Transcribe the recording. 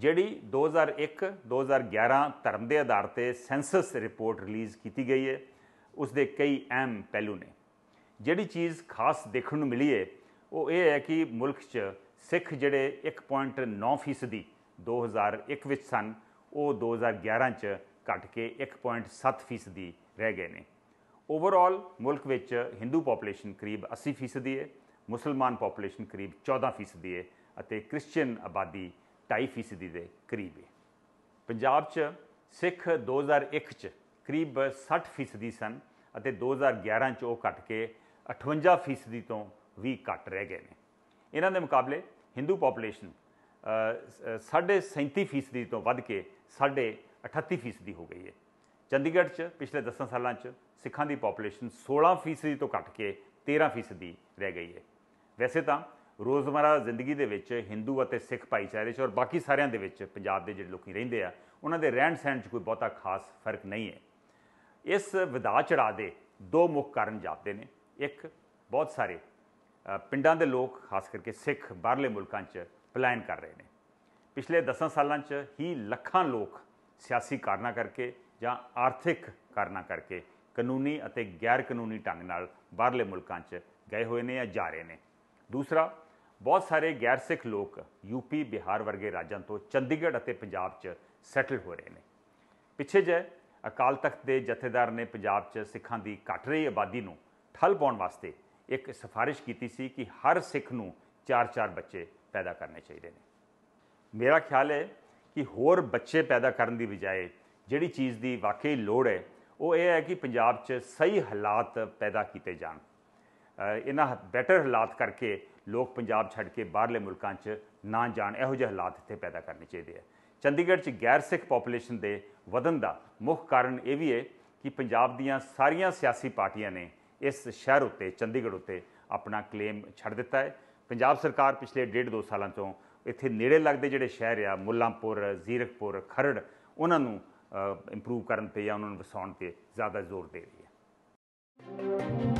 ਜਿਹੜੀ 2001 2011 ਧਰਮ ਦੇ ਆਧਾਰ ਤੇ ਸੈਂਸਸ ਰਿਪੋਰਟ ਰਿਲੀਜ਼ ਕੀਤੀ ਗਈ ਹੈ ਉਸ ਦੇ ਕਈ ਅਹਿਮ ਪਹਿਲੂ ਨੇ ਜਿਹੜੀ ਚੀਜ਼ ਖਾਸ ਦੇਖਣ ਨੂੰ ਮਿਲੀ ਹੈ ਉਹ ਇਹ ਹੈ ਕਿ ਮੁਲਕ 'ਚ ਸਿੱਖ ਜਿਹੜੇ 1.9% ਫੀਸਦੀ 2001 ਵਿੱਚ ਸਨ ਉਹ 2011 'ਚ ਘਟ ਕੇ 1.7% ਫੀਸਦੀ ਰਹਿ ਗਏ ਨੇ ਓਵਰਆਲ ਮੁਲਕ ਵਿੱਚ ਹਿੰਦੂ ਪੋਪੂਲੇਸ਼ਨ ਕਰੀਬ 80% ਫੀਸਦੀ ਹੈ ਮੁਸਲਮਾਨ ਪੋਪੂਲੇਸ਼ਨ ਕਰੀਬ 14% ਫੀਸਦੀ ਹੈ ਅਤੇ ਕ੍ਰਿਸਚੀਅਨ ਆਬਾਦੀ 2.5% ਦੇ ਕਰੀਬ ਹੈ ਪੰਜਾਬ 'ਚ ਸਿੱਖ 2001 'ਚ ਕਰੀਬ 60% ਸਨ ਅਤੇ 2011 'ਚ ਉਹ ਘਟ ਕੇ 58% ਤੋਂ ਵੀ ਘਟ ਰਹਿ ਗਏ ਨੇ ਇਹਨਾਂ ਦੇ ਮੁਕਾਬਲੇ Hindu population 37 ਫੀਸਦੀ ਤੋਂ ਵੱਧ ਕੇ ਫੀਸਦੀ ਹੋ ਗਈ ਹੈ ਚੰਡੀਗੜ੍ਹ 'ਚ ਪਿਛਲੇ 10 ਸਾਲਾਂ 'ਚ ਸਿੱਖਾਂ ਦੀ ਪੋਪੂਲੇਸ਼ਨ 16% ਤੋਂ ਘਟ ਕੇ 13% ਰਹਿ ਗਈ ਹੈ ਵੈਸੇ ਤਾਂ ਰੋਜ਼ਮਰਾ ਜ਼ਿੰਦਗੀ ਦੇ ਵਿੱਚ ਹਿੰਦੂ ਅਤੇ ਸਿੱਖ ਭਾਈਚਾਰੇ 'ਚ ਔਰ ਬਾਕੀ ਸਾਰਿਆਂ ਦੇ ਵਿੱਚ ਪੰਜਾਬ ਦੇ ਜਿਹੜੇ ਲੋਕੀ ਰਹਿੰਦੇ ਆ ਉਹਨਾਂ ਦੇ ਰਹਿਣ ਸਹਿਣ 'ਚ ਕੋਈ ਬਹੁਤਾ ਖਾਸ ਫਰਕ ਨਹੀਂ ਹੈ ਇਸ ਵਿਦਾ ਚੜਾ ਦੇ ਦੋ ਮੁੱਖ ਕਾਰਨ ਜਾਪਦੇ ਨੇ ਇੱਕ ਬਹੁਤ ਸਾਰੇ ਪਿੰਡਾਂ ਦੇ ਲੋਕ ਖਾਸ ਕਰਕੇ ਸਿੱਖ ਬਾਹਰਲੇ ਮੁਲਕਾਂ 'ਚ ਪਲਾਨ ਕਰ ਰਹੇ ਨੇ ਪਿਛਲੇ 10 ਸਾਲਾਂ 'ਚ ਹੀ ਲੱਖਾਂ ਲੋਕ ਸਿਆਸੀ ਕਾਰਨਾ ਕਰਕੇ ਜਾਂ ਆਰਥਿਕ ਕਾਰਨਾ ਕਰਕੇ ਕਾਨੂੰਨੀ ਅਤੇ ਗੈਰ ਕਾਨੂੰਨੀ ਢੰਗ ਨਾਲ ਬਾਹਰਲੇ ਮੁਲਕਾਂ 'ਚ ਗਏ ਹੋਏ ਨੇ ਜਾਂ ਜਾ ਰਹੇ ਨੇ ਦੂਸਰਾ ਬਹੁਤ ਸਾਰੇ ਗੈਰ ਸਿੱਖ ਲੋਕ ਯੂਪੀ ਬਿਹਾਰ ਵਰਗੇ ਰਾਜਾਂ ਤੋਂ ਚੰਡੀਗੜ੍ਹ ਅਤੇ ਪੰਜਾਬ 'ਚ ਸੈਟਲ ਹੋ ਰਹੇ ਨੇ ਪਿੱਛੇ ਜੇ ਅਕਾਲ ਤਖਤ ਦੇ ਜਥੇਦਾਰ ਨੇ ਪੰਜਾਬ 'ਚ ਸਿੱਖਾਂ ਦੀ ਘਟ ਰਹੀ ਆਬਾਦੀ ਨੂੰ ਠੱਲ ਪਾਉਣ ਵਾਸਤੇ ਇੱਕ ਸਿਫਾਰਿਸ਼ ਕੀਤੀ ਸੀ ਕਿ ਹਰ ਸਿੱਖ ਨੂੰ ਚਾਰ-ਚਾਰ ਬੱਚੇ ਪੈਦਾ ਕਰਨੇ ਚਾਹੀਦੇ ਨੇ ਮੇਰਾ ਖਿਆਲ ਹੈ ਕਿ ਹੋਰ ਬੱਚੇ ਪੈਦਾ ਕਰਨ ਦੀ ਬਜਾਏ ਜਿਹੜੀ ਚੀਜ਼ ਦੀ ਵਾਕਈ ਲੋੜ ਹੈ ਉਹ ਇਹ ਹੈ ਕਿ ਪੰਜਾਬ 'ਚ ਸਹੀ ਹਾਲਾਤ ਪੈਦਾ ਕੀਤੇ ਜਾਣ ਇਹਨਾਂ ਬੈਟਰ ਹਾਲਾਤ ਕਰਕੇ ਲੋਕ ਪੰਜਾਬ ਛੱਡ ਕੇ ਬਾਹਰਲੇ ਮੁਲਕਾਂ 'ਚ ਨਾ ਜਾਣ ਇਹੋ ਜਿਹੇ ਹਾਲਾਤ ਇੱਥੇ ਪੈਦਾ ਕਰਨੇ ਚਾਹੀਦੇ ਆ ਚੰਡੀਗੜ੍ਹ 'ਚ ਗੈਰ ਸਿੱਖ ਪੋਪੂਲੇਸ਼ਨ ਦੇ ਵਧਨ ਦਾ ਮੁੱਖ ਕਾਰਨ ਇਹ ਵੀ ਹੈ ਕਿ ਪੰਜਾਬ ਦੀਆਂ ਸਾਰੀਆਂ ਸਿਆਸੀ ਪਾਰਟੀਆਂ ਨੇ ਇਸ ਸ਼ਹਿਰ ਉੱਤੇ ਚੰਡੀਗੜ੍ਹ ਉੱਤੇ ਆਪਣਾ ਕਲੇਮ ਛੱਡ ਦਿੱਤਾ ਹੈ ਪੰਜਾਬ ਸਰਕਾਰ ਪਿਛਲੇ ਡੇਢ ਦੋ ਸਾਲਾਂ ਤੋਂ ਇੱਥੇ ਨੇੜੇ ਲੱਗਦੇ ਜਿਹੜੇ ਸ਼ਹਿਰ ਆ ਮੁੱਲਾਂਪੁਰ ਜ਼ੀਰਕਪੁਰ ਖਰੜ ਉਹਨਾਂ ਨੂੰ ਇੰਪਰੂਵ ਕਰਨ ਤੇ ਜਾਂ ਉਹਨਾਂ ਨੂੰ ਵਸਾਉਣ ਤੇ ਜ਼ਿਆਦਾ ਜ਼ੋਰ ਦੇ ਰਹੀ ਹੈ